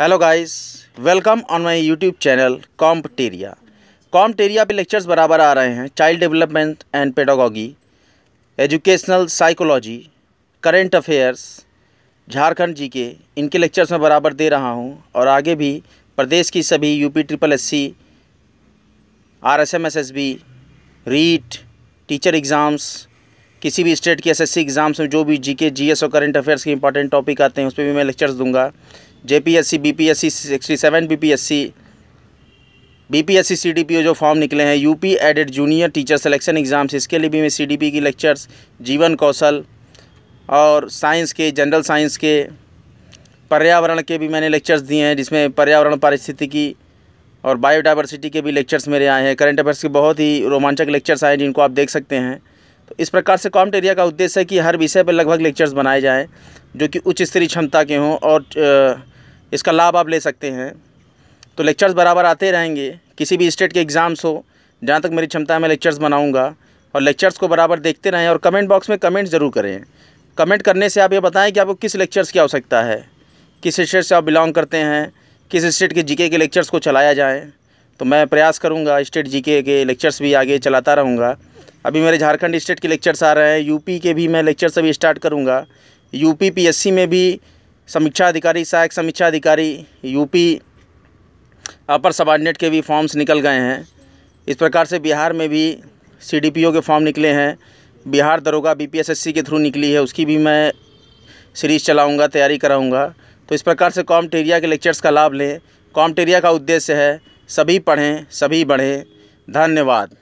hello guys welcome on my YouTube channel कॉम्पटेरिया कॉम्पटेरिया पे लेक्चर्स बराबर आ रहे हैं child development and pedagogy educational psychology current affairs Jharkhand G K इनके लेक्चर्स मैं बराबर दे रहा हूं और आगे भी प्रदेश की सभी UP triple S C R S M S S B REET teacher exams किसी भी स्टेट की एस एग्ज़ाम्स में जो भी जी के और करेंट अफेयर्स के इंपॉर्टेंट टॉपिक आते हैं उस पर भी मैं लेक्चर्स दूंगा J P S C B P S C sixty seven B P S C B P S C C D P O जो फॉर्म निकले हैं U P aided junior teacher selection exams इसके लिए भी मैं C D P की lectures जीवन कौशल और साइंस के जनरल साइंस के पर्यावरण के भी मैंने लेक्चर्स दिए हैं जिसमें पर्यावरण पारिस्थितिकी और बायोडाइवर्सिटी के भी लेक्चर्स मेरे आए हैं करंट अफेयर्स के बहुत ही रोमांचक लेक्चर्स आए हैं जिनको आप देख सकते हैं तो इस प्रकार से कॉम्ट एरिया का उद्देश्य है कि हर विषय पर लगभग लेक्चर्स बनाए जाएँ जो कि उच्च स्तरीय क्षमता के हों और इसका लाभ आप ले सकते हैं तो लेक्चर्स बराबर आते रहेंगे किसी भी स्टेट के एग्ज़ाम्स हो जहाँ तक मेरी क्षमता है मैं लेक्चर्स बनाऊँगा और लेक्चर्स को बराबर देखते रहें और कमेंट बॉक्स में कमेंट ज़रूर करें कमेंट करने से आप ये बताएं कि आपको किस लेक्चर्स की आवश्यकता है किस स्टेट से आप बिलोंग करते हैं किस स्टेट के जीके के लेक्चर्स को चलाया जाए तो मैं प्रयास करूँगा स्टेट जीके के लेक्चर्स भी आगे चलाता रहूँगा अभी मेरे झारखंड स्टेट के लेक्चर्स आ रहे हैं यूपी के भी मैं लेक्चर्स अभी स्टार्ट करूँगा यू पी में भी समीक्षा अधिकारी सहायक समीक्षा अधिकारी यूपी अपर सबॉर्डिनेट के भी फॉर्म्स निकल गए हैं इस प्रकार से बिहार में भी सीडीपीओ के फॉर्म निकले हैं बिहार दरोगा बीपीएसएससी के थ्रू निकली है उसकी भी मैं सीरीज़ चलाऊँगा तैयारी कराऊँगा तो इस प्रकार से कॉमटेरिया के लेक्चर्स का लाभ लें कॉमटेरिया का उद्देश्य है सभी पढ़ें सभी बढ़ें धन्यवाद